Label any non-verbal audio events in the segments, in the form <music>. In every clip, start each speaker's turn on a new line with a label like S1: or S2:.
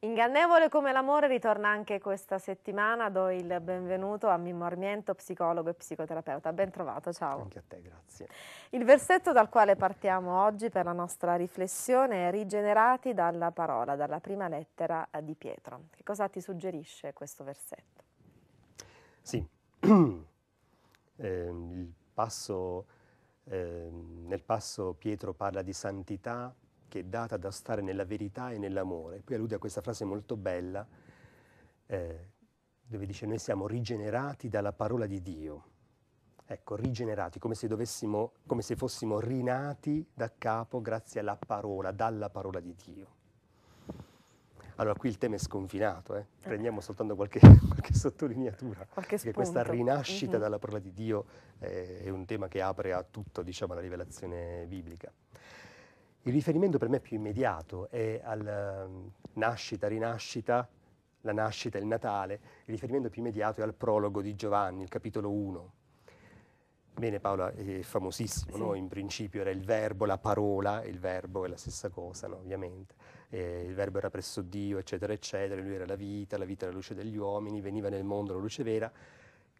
S1: Ingannevole come l'amore ritorna anche questa settimana. Do il benvenuto a Mimmo Armiento, psicologo e psicoterapeuta. Ben trovato, ciao. Anche a te, grazie. Il versetto dal quale partiamo oggi per la nostra riflessione è Rigenerati dalla parola, dalla prima lettera di Pietro. Che cosa ti suggerisce questo versetto?
S2: Sì, <clears throat> eh, il passo Ehm, nel passo Pietro parla di santità che è data da stare nella verità e nell'amore. Poi allude a questa frase molto bella eh, dove dice noi siamo rigenerati dalla parola di Dio. Ecco, rigenerati, come se, dovessimo, come se fossimo rinati da capo grazie alla parola, dalla parola di Dio. Allora, qui il tema è sconfinato, eh? eh. prendiamo soltanto qualche, <laughs> qualche sottolineatura, qualche perché questa rinascita mm-hmm. dalla parola di Dio eh, è un tema che apre a tutto, diciamo, la rivelazione biblica. Il riferimento per me più immediato è alla ehm, nascita, rinascita, la nascita, il Natale, il riferimento più immediato è al prologo di Giovanni, il capitolo 1. Bene, Paola, è famosissimo, sì. no? in principio era il verbo, la parola, il verbo è la stessa cosa, no? ovviamente eh, il verbo era presso Dio, eccetera, eccetera, lui era la vita, la vita era la luce degli uomini, veniva nel mondo la luce vera,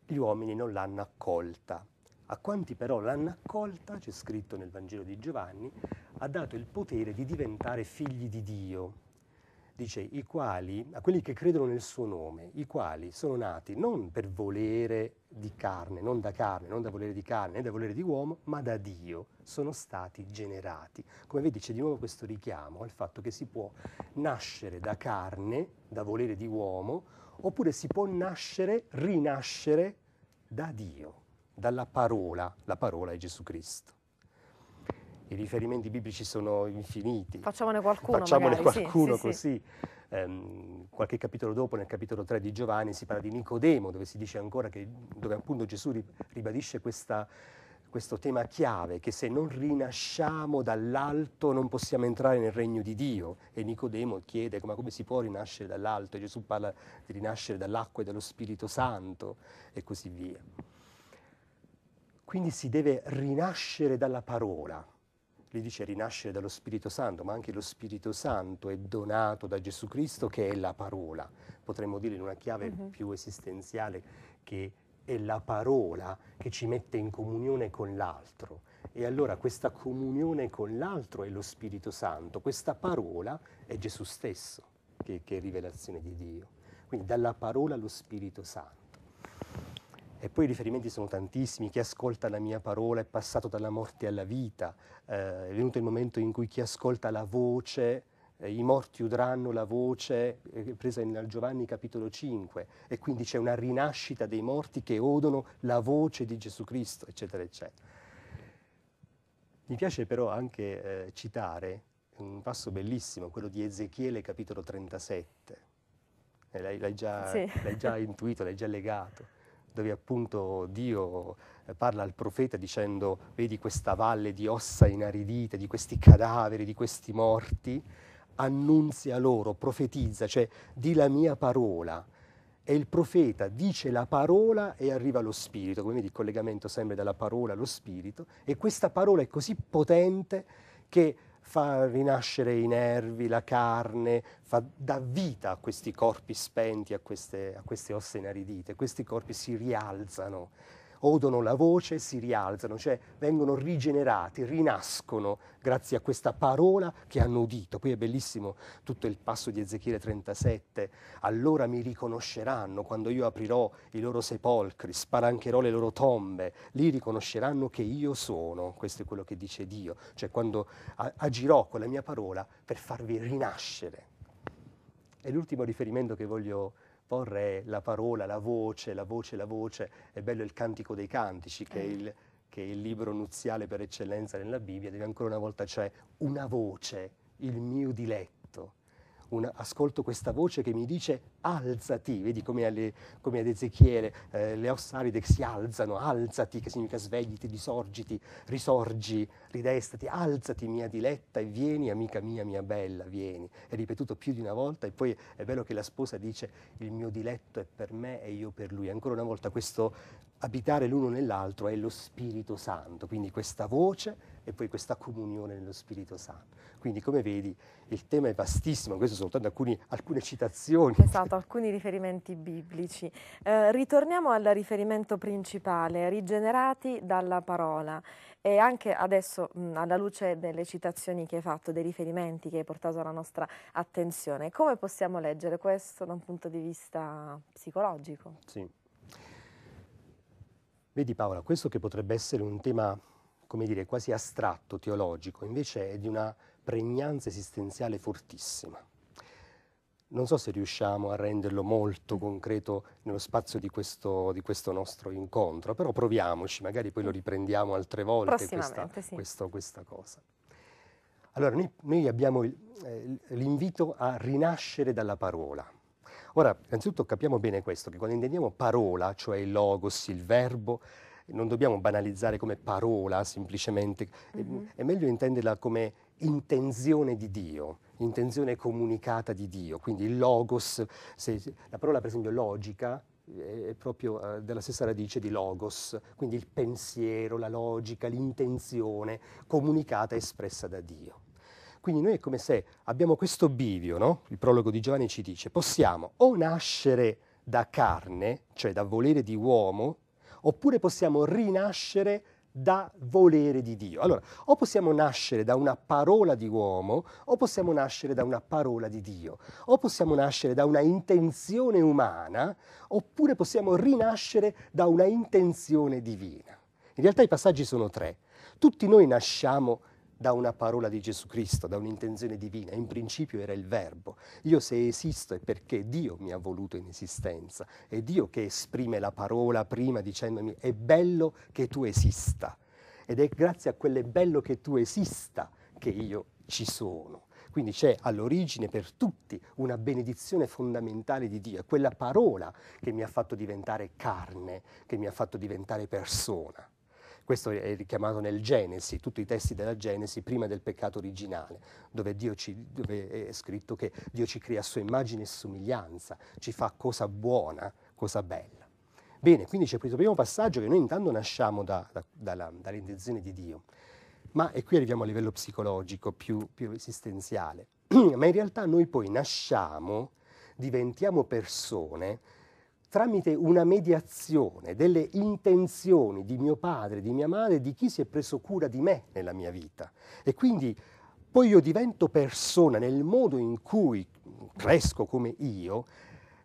S2: gli uomini non l'hanno accolta. A quanti però l'hanno accolta, c'è scritto nel Vangelo di Giovanni, ha dato il potere di diventare figli di Dio dice i quali, a quelli che credono nel suo nome, i quali sono nati non per volere di carne, non da carne, non da volere di carne, né da volere di uomo, ma da Dio, sono stati generati. Come vedi c'è di nuovo questo richiamo al fatto che si può nascere da carne, da volere di uomo, oppure si può nascere, rinascere da Dio, dalla parola, la parola è Gesù Cristo i riferimenti biblici sono infiniti.
S1: Facciamone qualcuno. Facciamone magari, qualcuno sì, così. Sì,
S2: sì. Um, qualche capitolo dopo, nel capitolo 3 di Giovanni, si parla di Nicodemo, dove si dice ancora che, dove appunto Gesù ribadisce questa, questo tema chiave, che se non rinasciamo dall'alto non possiamo entrare nel regno di Dio. E Nicodemo chiede ma come si può rinascere dall'alto, e Gesù parla di rinascere dall'acqua e dallo Spirito Santo e così via. Quindi si deve rinascere dalla parola, Lì dice rinascere dallo Spirito Santo, ma anche lo Spirito Santo è donato da Gesù Cristo che è la parola. Potremmo dire in una chiave mm-hmm. più esistenziale che è la parola che ci mette in comunione con l'altro. E allora questa comunione con l'altro è lo Spirito Santo, questa parola è Gesù stesso, che, che è rivelazione di Dio. Quindi dalla parola allo Spirito Santo. E poi i riferimenti sono tantissimi, chi ascolta la mia parola è passato dalla morte alla vita, eh, è venuto il momento in cui chi ascolta la voce, eh, i morti udranno la voce eh, presa in Giovanni capitolo 5 e quindi c'è una rinascita dei morti che odono la voce di Gesù Cristo, eccetera, eccetera. Mi piace però anche eh, citare un passo bellissimo, quello di Ezechiele capitolo 37, eh, l'hai, l'hai, già, sì. l'hai già intuito, l'hai già legato dove appunto Dio eh, parla al profeta dicendo vedi questa valle di ossa inaridite, di questi cadaveri, di questi morti, annunzia loro, profetizza, cioè di la mia parola. E il profeta dice la parola e arriva lo spirito, come vedi il collegamento sempre dalla parola allo spirito, e questa parola è così potente che fa rinascere i nervi, la carne, fa, dà vita a questi corpi spenti, a queste, a queste ossa inaridite, questi corpi si rialzano odono la voce, si rialzano, cioè vengono rigenerati, rinascono grazie a questa parola che hanno udito. Qui è bellissimo tutto il passo di Ezechiele 37, allora mi riconosceranno quando io aprirò i loro sepolcri, spalancherò le loro tombe, lì riconosceranno che io sono, questo è quello che dice Dio, cioè quando agirò con la mia parola per farvi rinascere. E l'ultimo riferimento che voglio vorrei la parola, la voce, la voce, la voce. È bello il cantico dei cantici, che è eh. il, che è il libro nuziale per eccellenza nella Bibbia, dove ancora una volta c'è cioè, una voce, il mio diletto un, ascolto questa voce che mi dice alzati, vedi come, alle, come ad Ezechiele eh, le ossaride che si alzano, alzati, che significa svegliti, risorgiti, risorgi, ridestati, alzati mia diletta e vieni amica mia, mia bella, vieni. È ripetuto più di una volta e poi è bello che la sposa dice il mio diletto è per me e io per lui. Ancora una volta questo abitare l'uno nell'altro è lo Spirito Santo, quindi questa voce e poi questa comunione nello Spirito Santo. Quindi come vedi il tema è vastissimo, queste sono soltanto alcuni, alcune citazioni.
S1: Esatto, alcuni riferimenti biblici. Eh, ritorniamo al riferimento principale, rigenerati dalla parola e anche adesso mh, mm, alla luce delle citazioni che hai fatto, dei riferimenti che hai portato alla nostra attenzione, come possiamo leggere questo da un punto di vista psicologico?
S2: Sì. Vedi Paola, questo che potrebbe essere un tema, come dire, quasi astratto, teologico, invece è di una pregnanza esistenziale fortissima. Non so se riusciamo a renderlo molto concreto nello spazio di questo, di questo nostro incontro, però proviamoci, magari poi lo riprendiamo altre volte questa, sì. questo, questa cosa. Allora, noi, noi abbiamo eh, l'invito a rinascere dalla parola Ora, innanzitutto capiamo bene questo, che quando intendiamo parola, cioè il logos, il verbo, non dobbiamo banalizzare come parola semplicemente, mm-hmm. è, meglio intenderla come intenzione di Dio, intenzione comunicata di Dio, quindi il logos, se, la parola per esempio logica è proprio eh, della stessa radice di logos, quindi il pensiero, la logica, l'intenzione comunicata e espressa da Dio. Quindi noi è come se abbiamo questo bivio, no? il prologo di Giovanni ci dice, possiamo o nascere da carne, cioè da volere di uomo, oppure possiamo rinascere da volere di Dio. Allora, o possiamo nascere da una parola di uomo, o possiamo nascere da una parola di Dio, o possiamo nascere da una intenzione umana, oppure possiamo rinascere da una intenzione divina. In realtà i passaggi sono tre. Tutti noi nasciamo da una parola di Gesù Cristo, da un'intenzione divina. In principio era il verbo. Io se esisto è perché Dio mi ha voluto in esistenza. È Dio che esprime la parola prima dicendomi è bello che tu esista. Ed è grazie a quel bello che tu esista che io ci sono. Quindi c'è all'origine per tutti una benedizione fondamentale di Dio, è quella parola che mi ha fatto diventare carne, che mi ha fatto diventare persona. Questo è richiamato nel Genesi, tutti i testi della Genesi prima del peccato originale, dove, ci, dove è scritto che Dio ci crea a sua immagine e somiglianza, ci fa cosa buona, cosa bella. Bene, quindi c'è questo primo passaggio che noi intanto nasciamo da, da, dalla, dall'intenzione di Dio, ma e qui arriviamo a livello psicologico, più, più esistenziale. <clears throat> ma in realtà noi poi nasciamo, diventiamo persone tramite una mediazione delle intenzioni di mio padre, di mia madre, di chi si è preso cura di me nella mia vita. E quindi poi io divento persona nel modo in cui cresco come io,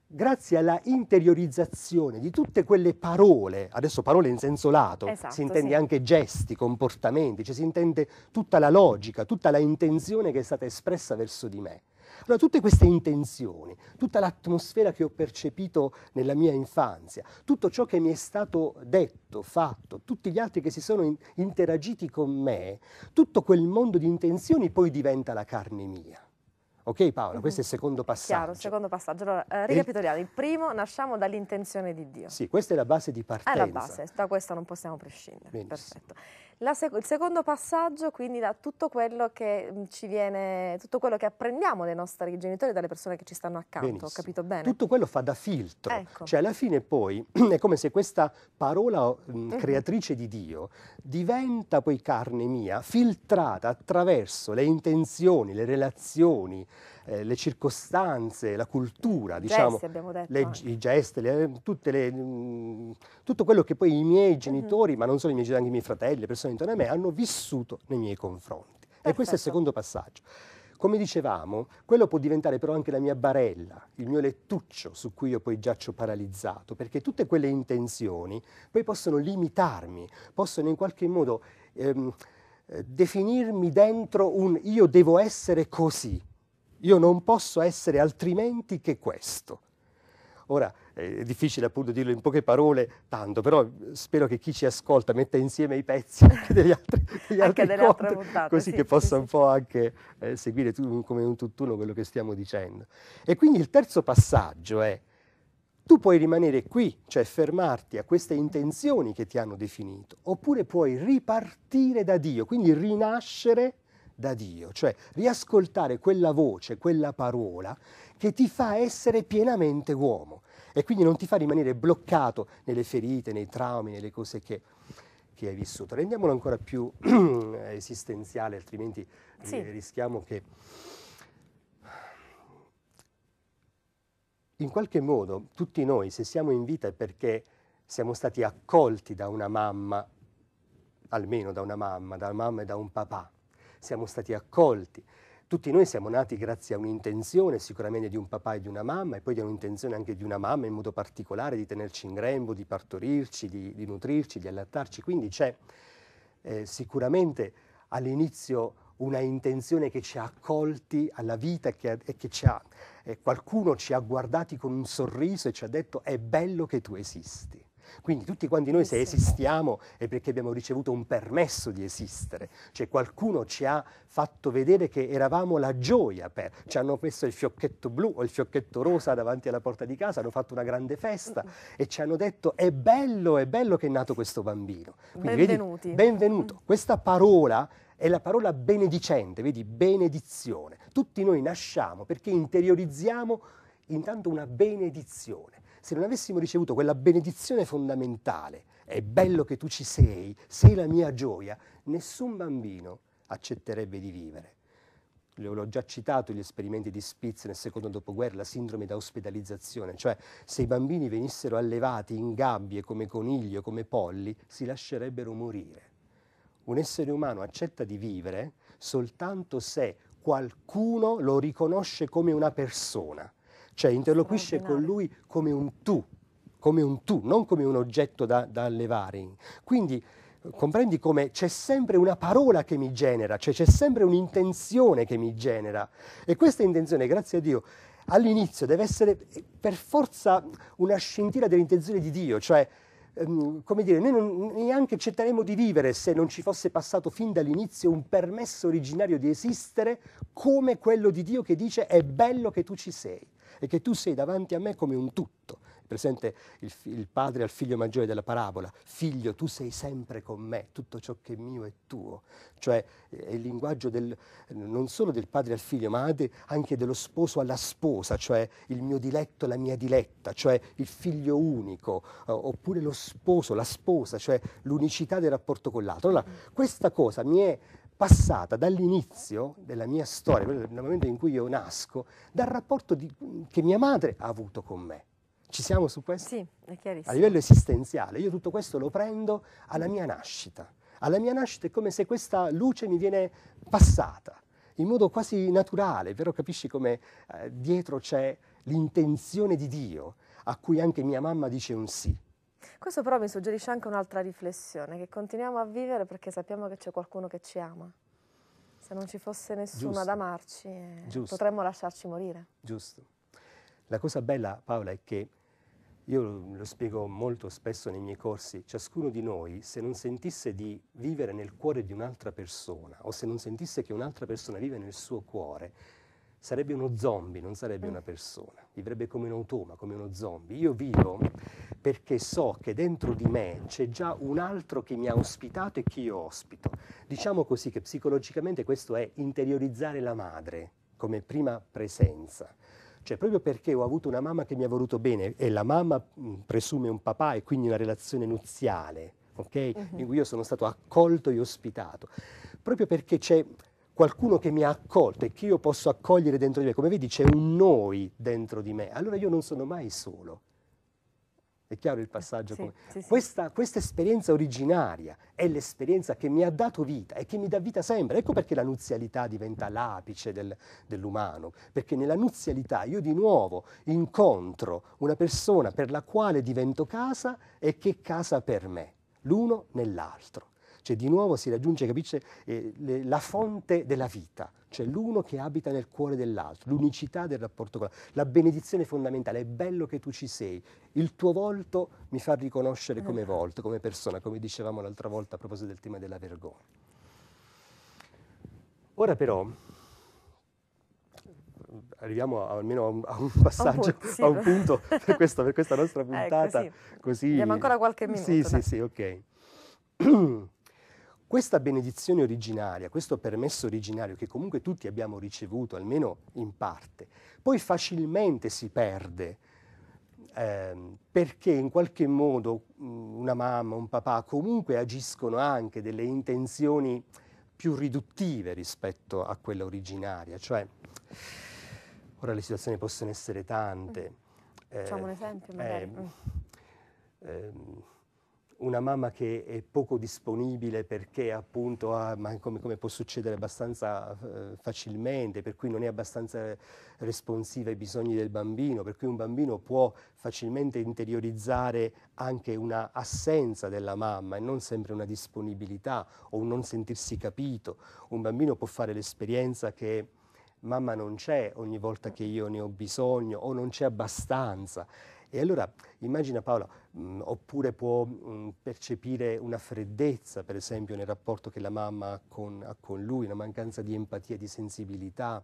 S2: grazie alla interiorizzazione di tutte quelle parole, adesso parole in senso lato, esatto, si intende sì. anche gesti, comportamenti, cioè si intende tutta la logica, tutta la intenzione che è stata espressa verso di me. Allora, tutte queste intenzioni, tutta l'atmosfera che ho percepito nella mia infanzia, tutto ciò che mi è stato detto, fatto, tutti gli altri che si sono in- interagiti con me, tutto quel mondo di intenzioni poi diventa la carne mia. Ok Paola, mm-hmm. questo è il mhm. secondo passaggio. Chiaro, il
S1: secondo passaggio. Allora, eh, ricapitoliamo. Il primo, nasciamo dall'intenzione di Dio.
S2: Sì, questa è la base di partenza. È la base,
S1: da questa non possiamo prescindere. Benissimo. Perfetto sec- il secondo passaggio, quindi da tutto quello che mm, ci viene, tutto quello che apprendiamo dai nostri genitori, dalle persone che ci stanno accanto, Benissimo. ho capito bene? Tutto
S2: quello fa da filtro, ecco. cioè alla fine poi <clears throat> è come se questa parola mm, mh, creatrice di Dio diventa poi carne mia, filtrata attraverso le intenzioni, le relazioni, eh, le circostanze, la cultura, diciamo, i gesti, le, eh, le, mh, mm, tutto quello che poi i miei mhm. genitori, mm-hmm. ma non solo i miei genitori, anche i miei fratelli, le persone intorno a me, hanno vissuto nei miei confronti. Perfetto. E questo è il secondo passaggio. Come dicevamo, quello può diventare però anche la mia barella, il mio lettuccio su cui io poi giaccio paralizzato, perché tutte quelle intenzioni poi possono limitarmi, possono in qualche modo ehm, eh, definirmi dentro un io devo essere così, io non posso essere altrimenti che questo. Ora, è difficile appunto dirlo in poche parole, tanto, però spero che chi ci ascolta metta insieme i pezzi anche degli altri, degli anche altri delle conti, puntate, così sì, che possa sì, un po' anche eh, seguire tu, come un tutt'uno quello che stiamo dicendo. E quindi il terzo passaggio è, tu puoi rimanere qui, cioè fermarti a queste intenzioni che ti hanno definito, oppure puoi ripartire da Dio, quindi rinascere da Dio, cioè riascoltare quella voce, quella parola che ti fa essere pienamente uomo e quindi non ti fa rimanere bloccato nelle ferite, nei traumi, nelle cose che, che hai vissuto. Rendiamolo ancora più <clears throat> esistenziale, altrimenti sì. rischiamo che in qualche modo tutti noi, se siamo in vita, è perché siamo stati accolti da una mamma, almeno da una mamma, da una mamma e da un papà siamo stati accolti. Tutti noi siamo nati grazie a un'intenzione sicuramente di un papà e di una mamma e poi di un'intenzione anche di una mamma in modo particolare di tenerci in grembo, di partorirci, di, di nutrirci, di allattarci. Quindi c'è eh, sicuramente all'inizio una intenzione che ci ha accolti alla vita e che, e che ci ha, eh, qualcuno ci ha guardati con un sorriso e ci ha detto è bello che tu esisti. Quindi tutti quanti noi se esistiamo è perché abbiamo ricevuto un permesso di esistere, cioè qualcuno ci ha fatto vedere che eravamo la gioia per, ci hanno messo il fiocchetto blu o il fiocchetto rosa davanti alla porta di casa, hanno fatto una grande festa <laughs> e ci hanno detto è bello, è bello che è nato questo bambino. Quindi, Benvenuti. Vedi, benvenuto. Questa parola è la parola benedicente, vedi, benedizione. Tutti noi nasciamo perché interiorizziamo intanto una benedizione se non avessimo ricevuto quella benedizione fondamentale, è bello che tu ci sei, sei la mia gioia, nessun bambino accetterebbe di vivere. L'ho già citato gli esperimenti di Spitz nel secondo dopoguerra, la sindrome da ospedalizzazione, cioè se i bambini venissero allevati in gabbie come conigli o come polli, si lascerebbero morire. Un essere umano accetta di vivere soltanto se qualcuno lo riconosce come una persona cioè interloquisce con lui come un tu, come un tu, non come un oggetto da, da allevare. Quindi eh, comprendi come c'è sempre una parola che mi genera, cioè c'è sempre un'intenzione che mi genera e questa intenzione, grazie a Dio, all'inizio deve essere per forza una scintilla dell'intenzione di Dio, cioè Ehm, come dire, noi non, neanche accetteremmo di vivere se non ci fosse passato fin dall'inizio un permesso originario di esistere come quello di Dio che dice è bello che tu ci sei e che tu sei davanti a me come un tutto presente il, il, padre al figlio maggiore della parabola, figlio tu sei sempre con me, tutto ciò che è mio è tuo, cioè è il linguaggio del, non solo del padre al figlio, ma anche dello sposo alla sposa, cioè il mio diletto, la mia diletta, cioè il figlio unico, eh, oppure lo sposo, la sposa, cioè l'unicità del rapporto con l'altro. Allora, questa cosa mi è passata dall'inizio della mia storia, dal momento in cui io nasco, dal rapporto di, che mia madre ha avuto con me. Ci siamo su questo? Sì,
S1: è chiarissimo. A livello
S2: esistenziale, io tutto questo lo prendo alla mia nascita. Alla mia nascita è come se questa luce mi viene passata in modo quasi naturale, però capisci come eh, dietro c'è l'intenzione di Dio a cui anche mia mamma dice un sì.
S1: Questo però mi suggerisce anche un'altra riflessione, che continuiamo a vivere perché sappiamo che c'è qualcuno che ci ama. Se non ci fosse nessuno Giusto. ad amarci, eh, potremmo lasciarci morire.
S2: Giusto. La cosa bella, Paola, è che io lo spiego molto spesso nei miei corsi, ciascuno di noi se non sentisse di vivere nel cuore di un'altra persona o se non sentisse che un'altra persona vive nel suo cuore, sarebbe uno zombie, non sarebbe mm. una persona, vivrebbe come un automa, come uno zombie. Io vivo perché so che dentro di me c'è già un altro che mi ha ospitato e che io ospito. Diciamo così che psicologicamente questo è interiorizzare la madre come prima presenza. Cioè, proprio perché ho avuto una mamma che mi ha voluto bene e la mamma presume un papà e quindi una relazione nuziale, okay? Mhm. uh-huh. In cui io sono stato accolto e ospitato. Proprio perché c'è qualcuno che mi ha accolto e che io posso accogliere dentro di me, come vedi c'è un noi dentro di me, allora io non sono mai solo. È chiaro il passaggio? Sì, sì, sì. Questa, questa, esperienza originaria è l'esperienza che mi ha dato vita e che mi dà vita sempre. Ecco perché la nuzialità diventa l'apice del, dell'umano, perché nella nuzialità io di nuovo incontro una persona per la quale divento casa e che casa per me, l'uno nell'altro. Cioè di nuovo si raggiunge, capisce, eh, le, la fonte della vita, cioè l'uno che abita nel cuore dell'altro, l'unicità del rapporto con l'altro, la benedizione fondamentale, è bello che tu ci sei, il tuo volto mi fa riconoscere come eh. volto, come persona, come dicevamo l'altra volta a proposito del tema della vergogna. Ora però arriviamo a, almeno a un, <laughs> passaggio, un punto, sì, a un punto per, questa, per questa, nostra <laughs> ecco, puntata. Ecco, sì. così. Abbiamo ancora qualche minuto. Sì, no? sì, sì, ok. <clears throat> Questa benedizione originaria, questo permesso originario che comunque tutti abbiamo ricevuto, almeno in parte, poi facilmente si perde eh, perché in qualche modo mm, una mamma, un papà comunque agiscono anche delle intenzioni più riduttive rispetto a quella originaria, cioè ora le situazioni possono essere tante. Mm. Eh, Facciamo un eh, esempio magari. Eh, mm una mamma che è poco disponibile perché appunto ha, come, come, può succedere abbastanza eh, facilmente, per cui non è abbastanza responsiva ai bisogni del bambino, per cui un bambino può facilmente interiorizzare anche una assenza della mamma e non sempre una disponibilità o un non sentirsi capito. Un bambino può fare l'esperienza che mamma non c'è ogni volta che io ne ho bisogno o non c'è abbastanza e allora immagina Paola, mh, mm, oppure può mh, mm, percepire una freddezza, per esempio, nel rapporto che la mamma ha con, ha con lui, una mancanza di empatia, di sensibilità,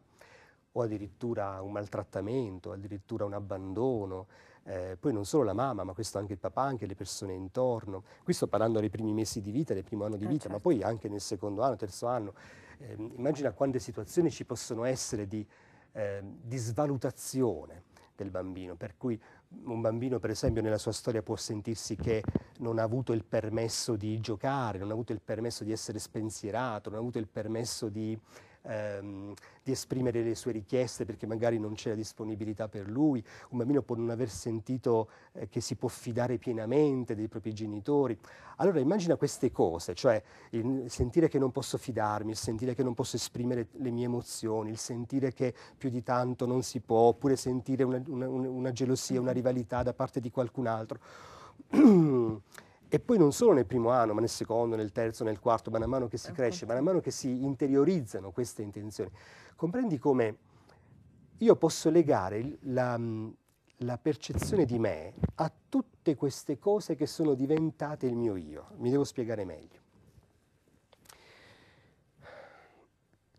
S2: o addirittura un maltrattamento, addirittura un abbandono. Eh, poi non solo la mamma, ma questo anche il papà, anche le persone intorno. Qui sto parlando dei primi mesi di vita, del primo anno di eh, vita, eh certo. ma poi anche nel secondo anno, terzo anno. Eh, immagina quante situazioni ci possono essere di, ehm, di svalutazione del bambino, per cui un bambino, per esempio, nella sua storia può sentirsi che non ha avuto il permesso di giocare, non ha avuto il permesso di essere spensierato, non ha avuto il permesso di ehm, di esprimere le sue richieste perché magari non c'è la disponibilità per lui, un bambino può non aver sentito eh, che si può fidare pienamente dei propri genitori. Allora immagina queste cose, cioè il sentire che non posso fidarmi, il sentire che non posso esprimere le mie emozioni, il sentire che più di tanto non si può, oppure sentire una, una, una gelosia, una mm-hmm. rivalità da parte di qualcun altro. <clears throat> E poi non solo nel primo anno, ma nel secondo, nel terzo, nel quarto, man mano che si okay. cresce, man mano che si interiorizzano queste intenzioni. Comprendi come io posso legare la, mm, la percezione di me a tutte queste cose che sono diventate il mio io. Mi devo spiegare meglio.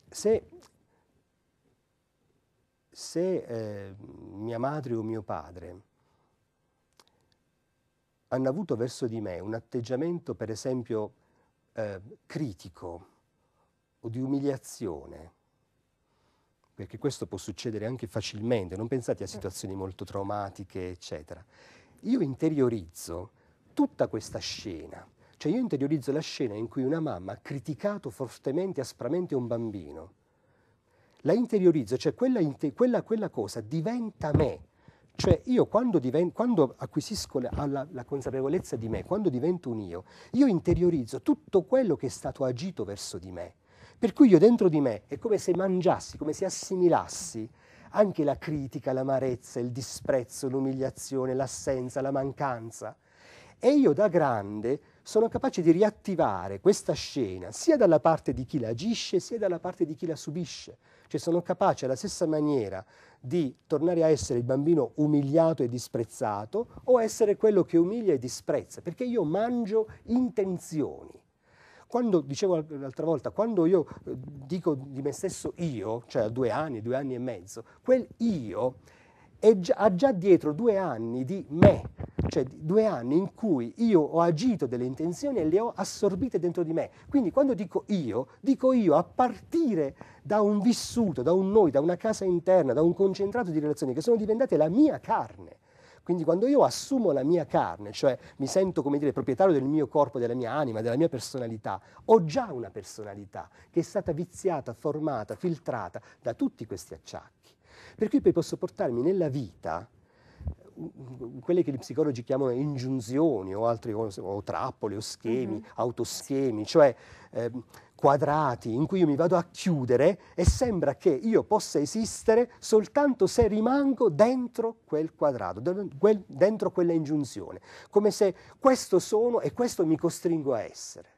S2: Se, se eh, mia madre o mio padre hanno avuto verso di me un atteggiamento, per esempio, eh, critico o di umiliazione, perché questo può succedere anche facilmente, non pensate a situazioni molto traumatiche, eccetera. Io interiorizzo tutta questa scena, cioè io interiorizzo la scena in cui una mamma ha criticato fortemente, aspramente un bambino. La interiorizzo, cioè quella, quella, quella cosa diventa me, cioè io quando, divento, quando acquisisco la, la, la, consapevolezza di me, quando divento un io, io interiorizzo tutto quello che è stato agito verso di me. Per cui io dentro di me è come se mangiassi, come se assimilassi anche la critica, l'amarezza, il disprezzo, l'umiliazione, l'assenza, la mancanza. E io da grande sono capaci di riattivare questa scena sia dalla parte di chi la agisce sia dalla parte di chi la subisce, cioè sono capaci alla stessa maniera di tornare a essere il bambino umiliato e disprezzato o essere quello che umilia e disprezza, perché io mangio intenzioni. Quando, dicevo l'altra volta, quando io eh, dico di me stesso io, cioè a due anni, due anni e mezzo, quel io già, ha già dietro due anni di me, cioè due anni in cui io ho agito delle intenzioni e le ho assorbite dentro di me. Quindi quando dico io, dico io a partire da un vissuto, da un noi, da una casa interna, da un concentrato di relazioni che sono diventate la mia carne. Quindi quando io assumo la mia carne, cioè mi sento come dire proprietario del mio corpo, della mia anima, della mia personalità, ho già una personalità che è stata viziata, formata, filtrata da tutti questi acciacchi. Per cui poi posso portarmi nella vita quelle che gli psicologi chiamano ingiunzioni o, altri, o trappole o schemi, mm-hmm. autoschemi, cioè eh, quadrati in cui io mi vado a chiudere e sembra che io possa esistere soltanto se rimango dentro quel quadrato, dentro quella ingiunzione, come se questo sono e questo mi costringo a essere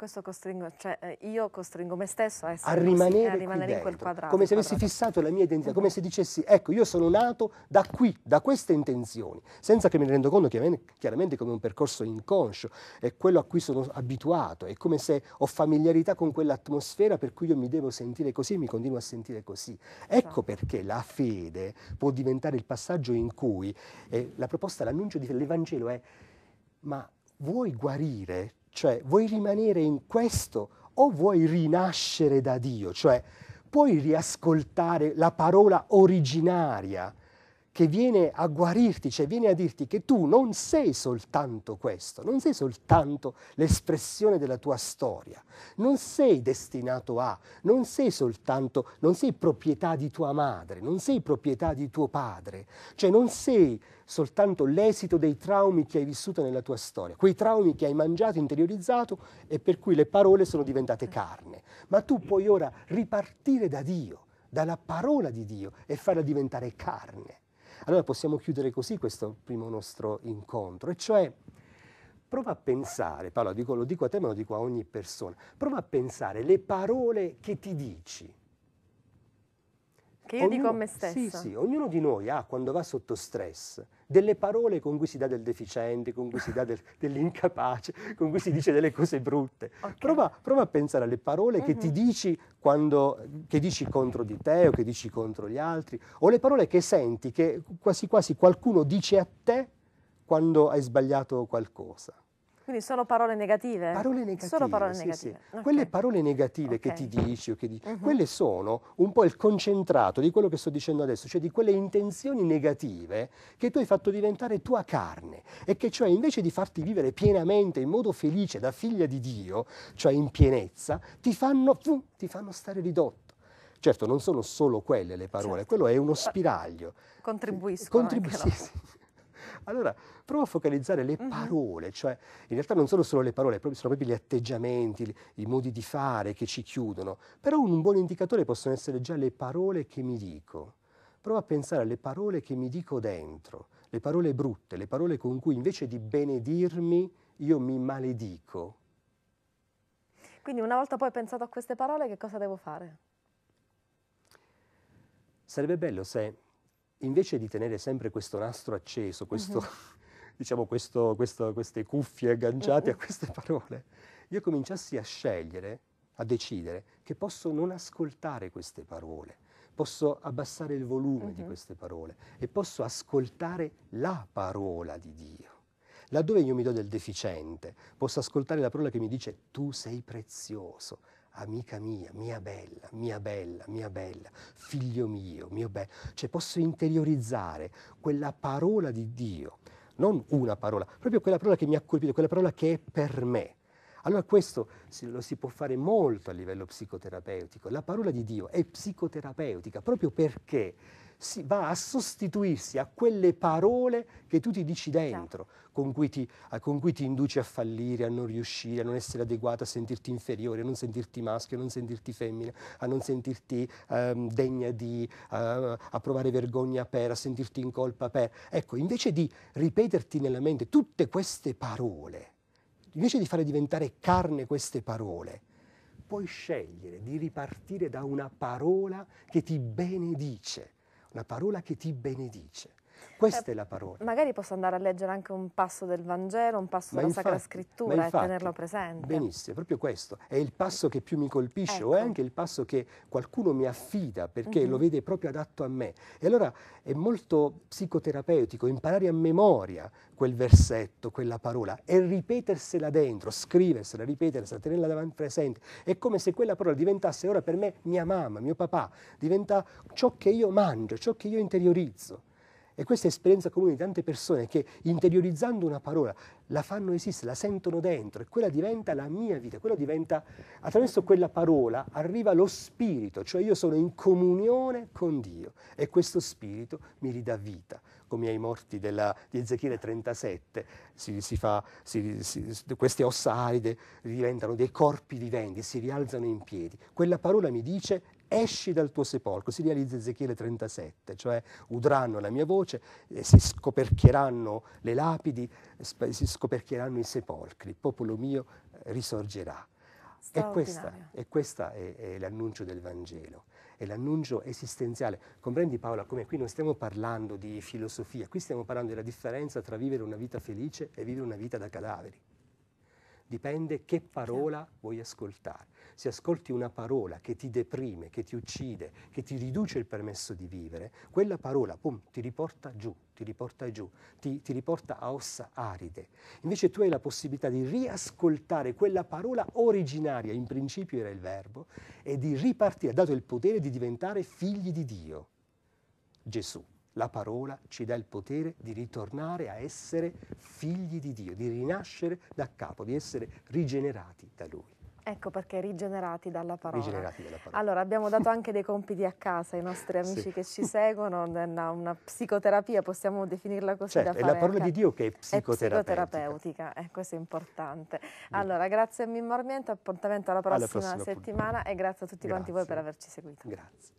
S1: questo costringo, cioè eh, io costringo me stesso a, essere a rimanere, così, a rimanere dentro, in quel quadrato. Come se avessi quadrato.
S2: fissato la mia identità, come se esatto. dicessi ecco io sono nato da qui, da queste intenzioni, senza che mi rendo conto che chiaramente come un percorso inconscio, è quello a cui sono abituato, è come se ho familiarità con quell'atmosfera per cui io mi devo sentire così e mi continuo a sentire così. Ecco esatto. perché la fede può diventare il passaggio in cui eh, la proposta, l'annuncio dell'Evangelo è ma vuoi guarire cioè, vuoi rimanere in questo o vuoi rinascere da Dio? Cioè, puoi riascoltare la parola originaria che viene a guarirti, cioè viene a dirti che tu non sei soltanto questo, non sei soltanto l'espressione della tua storia, non sei destinato a, non sei soltanto, non sei proprietà di tua madre, non sei proprietà di tuo padre, cioè non sei soltanto l'esito dei traumi che hai vissuto nella tua storia, quei traumi che hai mangiato, interiorizzato e per cui le parole sono diventate carne. Ma tu puoi ora ripartire da Dio, dalla parola di Dio e farla diventare carne. Allora possiamo chiudere così questo primo nostro incontro, e cioè prova a pensare, Paolo lo dico a te ma lo dico a ogni persona, prova a pensare le parole che ti dici
S1: che io ognuno, dico a me stessa. Sì, sì,
S2: ognuno di noi ha, quando va sotto stress, delle parole con cui si dà del deficiente, con cui si dà del, dell'incapace, con cui si dice delle cose brutte. <laughs> Okay. Prova, prova, a pensare alle parole mm-hmm. che ti mhm. dici quando, che dici contro di te o che dici contro gli altri, o le parole che senti, che quasi quasi qualcuno dice a te quando hai sbagliato qualcosa.
S1: Quindi sono parole negative? Parole negative, Solo parole negative. Sì. Okay. Quelle
S2: parole negative okay. che ti dici, che dici uh-huh. Mhm. quelle sono un po' il concentrato di quello che sto dicendo adesso, cioè di quelle intenzioni negative che tu hai fatto diventare tua carne e che cioè invece di farti vivere pienamente, in modo felice, da figlia di Dio, cioè in pienezza, ti fanno, ti fanno stare ridotto. Certo, non sono solo quelle le parole, certo. quello è uno spiraglio.
S1: Contribuiscono. Contribu- sì, sì.
S2: Allora, provo a focalizzare le parole, cioè in realtà non sono solo le parole, sono proprio gli atteggiamenti, i modi di fare che ci chiudono, però un buon indicatore possono essere già le parole che mi dico. Provo a pensare alle parole che mi dico dentro, le parole brutte, le parole con cui invece di benedirmi io mi maledico.
S1: Quindi una volta poi pensato a queste parole, che cosa devo fare?
S2: Sarebbe bello se invece di tenere sempre questo nastro acceso, questo, uh-huh. <laughs> diciamo questo, questo, queste cuffie agganciate uh-huh. a mm. queste parole, io cominciassi a scegliere, a decidere che posso non ascoltare queste parole, posso abbassare il volume uh-huh. di mhm. queste parole e posso ascoltare la parola di Dio. Laddove io mi do del deficiente, posso ascoltare la parola che mi dice tu sei prezioso, amica mia, mia bella, mia bella, mia bella, figlio mio, mio bello. Cioè posso interiorizzare quella parola di Dio, non una parola, proprio quella parola che mi ha colpito, quella parola che è per me. Allora questo lo si può fare molto a livello psicoterapeutico. La parola di Dio è psicoterapeutica proprio perché si va a sostituirsi a quelle parole che tu ti dici dentro, con cui, ti, con cui ti induci a fallire, a non riuscire, a non essere adeguato, a sentirti inferiore, a non sentirti maschio, a non sentirti femmina, a non sentirti um, degna di, uh, a provare vergogna per, a sentirti in colpa per. Ecco, invece di ripeterti nella mente tutte queste parole, invece di fare diventare carne queste parole, puoi scegliere di ripartire da una parola che ti benedice una parola che ti benedice. Questa eh, è la parola.
S1: Magari posso andare a leggere anche un passo del Vangelo, un passo ma della infatti, Sacra Scrittura infatti, e tenerlo
S2: presente. Benissimo, è proprio questo. È il passo che più mi colpisce ecco. o è ecco. anche il passo che qualcuno mi affida perché mm -hmm. lo vede proprio adatto a me. E allora è molto psicoterapeutico imparare a memoria quel versetto, quella parola e ripetersela dentro, scriversela, ripetersela, tenerla davanti presente. È come se quella parola diventasse ora per me mia mamma, mio papà, diventa ciò che io mangio, ciò che io interiorizzo. E questa è esperienza comune di tante persone che interiorizzando una parola la fanno esistere, la sentono dentro e quella diventa la mia vita, quella diventa, attraverso quella parola arriva lo spirito, cioè io sono in comunione con Dio e questo spirito mi ridà vita, come ai morti della, di Ezechiele 37, si, si fa, si, queste ossa aride diventano dei corpi viventi, si rialzano in piedi. Quella parola mi dice esci dal tuo sepolcro, si realizza Ezechiele 37, cioè udranno la mia voce, si scoperchieranno le lapidi, si scoperchieranno i sepolcri, il popolo mio risorgerà. E questo e questa è, è l'annuncio del Vangelo è l'annuncio esistenziale. Comprendi Paola come qui non stiamo parlando di filosofia, qui stiamo parlando della differenza tra vivere una vita felice e vivere una vita da cadaveri. Dipende che parola vuoi ascoltare se ascolti una parola che ti deprime, che ti uccide, che ti riduce il permesso di vivere, quella parola pum, ti riporta giù, ti riporta giù, ti, ti riporta a ossa aride. Invece tu hai la possibilità di riascoltare quella parola originaria, in principio era il verbo, e di ripartire, ha dato il potere di diventare figli di Dio. Gesù. La parola ci dà il potere di ritornare a essere figli di Dio, di rinascere da capo, di essere rigenerati da Lui.
S1: Ecco perché rigenerati dalla parola. Rigenerati dalla parola. Allora, abbiamo dato anche dei compiti a casa ai nostri amici sì. che ci seguono, una, una, psicoterapia, possiamo definirla così certo, da fare. È la parola anche... di Dio
S2: che è psicoterapeutica. È
S1: psicoterapeutica, eh, questo è importante. Allora, grazie a Mimmo Armiento, appuntamento alla prossima, alla prossima settimana puntata. e grazie a tutti grazie. quanti voi per averci seguito.
S2: Grazie.